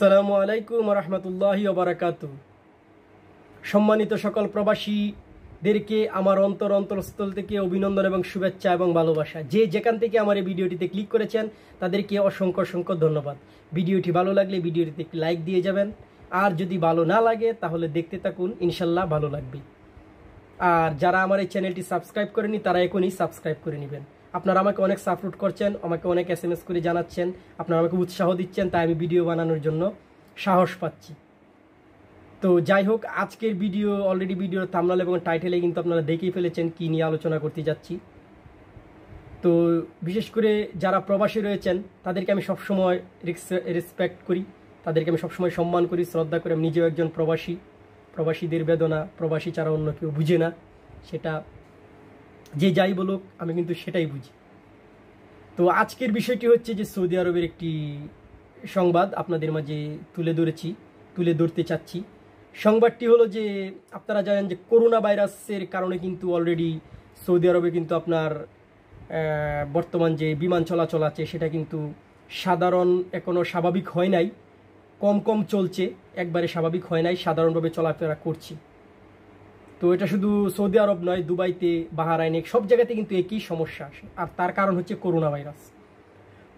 আসসালামু আলাইকুম রহমতুল্লাহি বারাকাতু সম্মানিত সকল প্রবাসীদেরকে আমার অন্তর অন্তরস্থল থেকে অভিনন্দন এবং শুভেচ্ছা এবং ভালোবাসা যে যেখান থেকে আমার এই ভিডিওটিতে ক্লিক করেছেন তাদেরকে অসংখ্য অসংখ্য ধন্যবাদ ভিডিওটি ভালো লাগলে ভিডিওটিতে একটি লাইক দিয়ে যাবেন আর যদি ভালো না লাগে তাহলে দেখতে থাকুন ইনশাল্লাহ ভালো লাগবে আর যারা আমার এই চ্যানেলটি সাবস্ক্রাইব করেনি তারা এখনই সাবস্ক্রাইব করে নেবেন আপনারা আমাকে অনেক সাপোর্ট করছেন আমাকে অনেক এস এম এস করে জানাচ্ছেন আপনারা আমাকে উৎসাহ দিচ্ছেন তাই আমি ভিডিও বানানোর জন্য সাহস পাচ্ছি তো যাই হোক আজকের ভিডিও অলরেডি ভিডিওর থামলাল এবং টাইটেলে কিন্তু আপনারা দেখেই ফেলেছেন কী নিয়ে আলোচনা করতে যাচ্ছি তো বিশেষ করে যারা প্রবাসী রয়েছেন তাদেরকে আমি সবসময় রেসপেক্ট করি তাদেরকে আমি সবসময় সম্মান করি শ্রদ্ধা করি আমি নিজেও একজন প্রবাসী প্রবাসীদের বেদনা প্রবাসী ছাড়া অন্য কেউ বুঝে না সেটা যে যাই বলুক আমি কিন্তু সেটাই বুঝি তো আজকের বিষয়টি হচ্ছে যে সৌদি আরবের একটি সংবাদ আপনাদের মাঝে তুলে ধরেছি তুলে ধরতে চাচ্ছি সংবাদটি হলো যে আপনারা জানেন যে করোনা ভাইরাসের কারণে কিন্তু অলরেডি সৌদি আরবে কিন্তু আপনার বর্তমান যে বিমান চলাচল আছে সেটা কিন্তু সাধারণ এখনও স্বাভাবিক হয় নাই কম কম চলছে একবারে স্বাভাবিক হয় নাই সাধারণভাবে চলাফেরা করছি তো এটা শুধু সৌদি আরব নয় দুবাইতে বাহারাইনে সব জায়গাতে কিন্তু একই সমস্যা আসে আর তার কারণ হচ্ছে করোনা ভাইরাস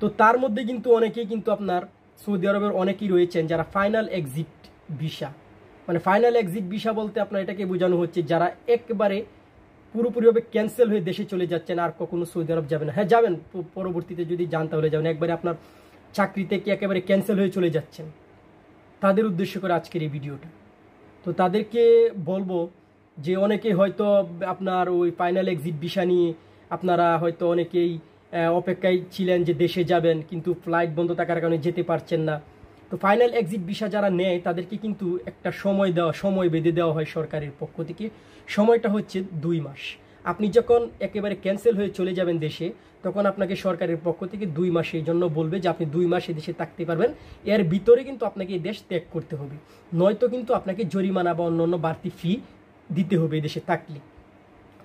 তো তার মধ্যে কিন্তু অনেকেই কিন্তু আপনার সৌদি আরবের অনেকেই রয়েছেন যারা ফাইনাল এক্সিট ভিসা মানে ফাইনাল এক্সিট ভিসা বলতে আপনার এটাকে বোঝানো হচ্ছে যারা একবারে পুরোপুরিভাবে ক্যান্সেল হয়ে দেশে চলে যাচ্ছেন আর কখনো সৌদি আরব যাবেন হ্যাঁ যাবেন পরবর্তীতে যদি যান তাহলে যাবেন একবারে আপনার চাকরি থেকে একেবারে ক্যান্সেল হয়ে চলে যাচ্ছেন তাদের উদ্দেশ্য করে আজকের এই ভিডিওটা তো তাদেরকে বলবো যে অনেকেই হয়তো আপনার ওই ফাইনাল এক্সিট বিষা নিয়ে আপনারা হয়তো অনেকেই অপেক্ষায় ছিলেন যে দেশে যাবেন কিন্তু ফ্লাইট বন্ধ থাকার কারণে যেতে পারছেন না তো ফাইনাল এক্সিট বিষা যারা নেয় তাদেরকে কিন্তু একটা সময় দেওয়া সময় বেঁধে দেওয়া হয় সরকারের পক্ষ থেকে সময়টা হচ্ছে দুই মাস আপনি যখন একেবারে ক্যান্সেল হয়ে চলে যাবেন দেশে তখন আপনাকে সরকারের পক্ষ থেকে দুই মাসের জন্য বলবে যে আপনি দুই মাস দেশে থাকতে পারবেন এর ভিতরে কিন্তু আপনাকে এই দেশ ত্যাগ করতে হবে নয়তো কিন্তু আপনাকে জরিমানা বা অন্য অন্য বাড়তি ফি দিতে হবে দেশে থাকলে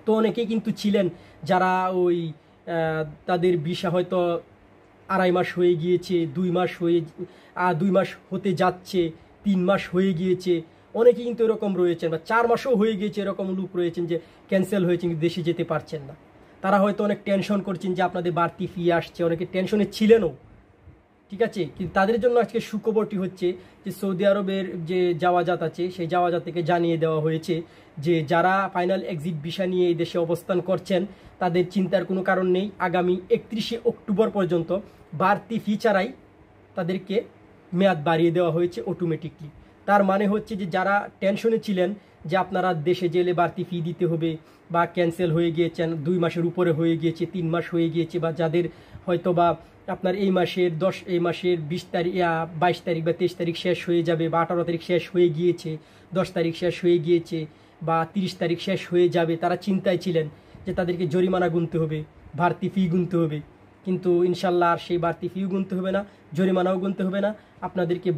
তো অনেকেই কিন্তু ছিলেন যারা ওই তাদের বিষা হয়তো আড়াই মাস হয়ে গিয়েছে দুই মাস হয়ে দুই মাস হতে যাচ্ছে তিন মাস হয়ে গিয়েছে অনেকেই কিন্তু এরকম রয়েছেন বা চার মাসও হয়ে গিয়েছে এরকম লোক রয়েছেন যে ক্যান্সেল হয়েছে কিন্তু দেশে যেতে পারছেন না তারা হয়তো অনেক টেনশন করছেন যে আপনাদের বাড়তি ফি আসছে অনেকে টেনশনে ছিলেনও ঠিক আছে কিন্তু তাদের জন্য আজকে সুখবরটি হচ্ছে যে সৌদি আরবের যে যাওয়াজাত আছে সেই যাওয়াজাত থেকে জানিয়ে দেওয়া হয়েছে যে যারা ফাইনাল এক্সিট ভিসা নিয়ে এই দেশে অবস্থান করছেন তাদের চিন্তার কোনো কারণ নেই আগামী একত্রিশে অক্টোবর পর্যন্ত বাড়তি ফি ছাড়াই তাদেরকে মেয়াদ বাড়িয়ে দেওয়া হয়েছে অটোমেটিকলি তার মানে হচ্ছে যে যারা টেনশনে ছিলেন যে আপনারা দেশে জেলে বাড়তি ফি দিতে হবে বা ক্যান্সেল হয়ে গিয়েছে দুই মাসের উপরে হয়ে গিয়েছে তিন মাস হয়ে গিয়েছে বা যাদের হয়তো বা আপনার এই মাসের দশ এই মাসের বিশ তারিখ বাইশ তারিখ বা তেইশ তারিখ শেষ হয়ে যাবে বা আঠারো তারিখ শেষ হয়ে গিয়েছে দশ তারিখ শেষ হয়ে গিয়েছে বা তিরিশ তারিখ শেষ হয়ে যাবে তারা চিন্তায় ছিলেন যে তাদেরকে জরিমানা গুনতে হবে বাড়তি ফি গুনতে হবে কিন্তু ইনশাল্লাহ আর সেই বাড়তি ফিও গুনতে হবে না জরিমানাও গুনতে হবে না আপনাদেরকে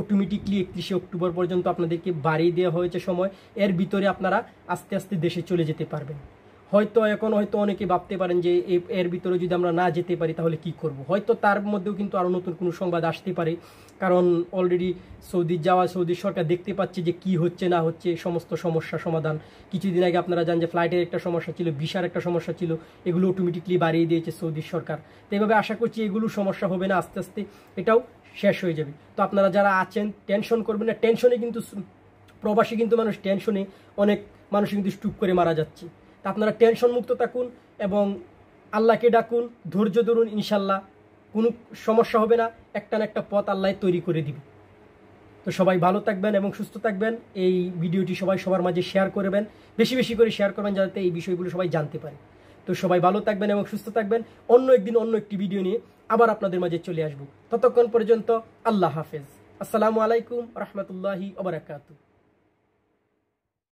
অটোমেটিকলি একত্রিশে অক্টোবর পর্যন্ত আপনাদেরকে বাড়িয়ে দেওয়া হয়েছে সময় এর ভিতরে আপনারা আস্তে আস্তে দেশে চলে যেতে পারবেন হয়তো এখন হয়তো অনেকে ভাবতে পারেন যে এর ভিতরে যদি আমরা না যেতে পারি তাহলে কি করব। হয়তো তার মধ্যেও কিন্তু আরও নতুন কোনো সংবাদ আসতে পারে কারণ অলরেডি সৌদির যাওয়া সৌদি সরকার দেখতে পাচ্ছে যে কি হচ্ছে না হচ্ছে সমস্ত সমস্যা সমাধান কিছুদিন আগে আপনারা জানেন যে ফ্লাইটের একটা সমস্যা ছিল ভিসার একটা সমস্যা ছিল এগুলো অটোমেটিকলি বাড়িয়ে দিয়েছে সৌদি সরকার তো এভাবে আশা করছি এগুলো সমস্যা হবে না আস্তে আস্তে এটাও শেষ হয়ে যাবে তো আপনারা যারা আছেন টেনশন করবেন না টেনশনে কিন্তু প্রবাসী কিন্তু মানুষ টেনশনে অনেক মানুষ কিন্তু স্টুপ করে মারা যাচ্ছে তা আপনারা টেনশন মুক্ত থাকুন এবং আল্লাহকে ডাকুন ধৈর্য ধরুন ইনশাল্লাহ কোনো সমস্যা হবে না একটা না একটা পথ আল্লাহ তৈরি করে দিবে তো সবাই ভালো থাকবেন এবং সুস্থ থাকবেন এই ভিডিওটি সবাই সবার মাঝে শেয়ার করবেন বেশি বেশি করে শেয়ার করবেন যাতে এই বিষয়গুলো সবাই জানতে পারে তো সবাই ভালো থাকবেন এবং সুস্থ থাকবেন অন্য একদিন অন্য একটি ভিডিও নিয়ে আবার আপনাদের মাঝে চলে আসবো ততক্ষণ পর্যন্ত আল্লাহ হাফেজ আসসালামু আলাইকুম রহমতুল্লাহি ওবরাকাতু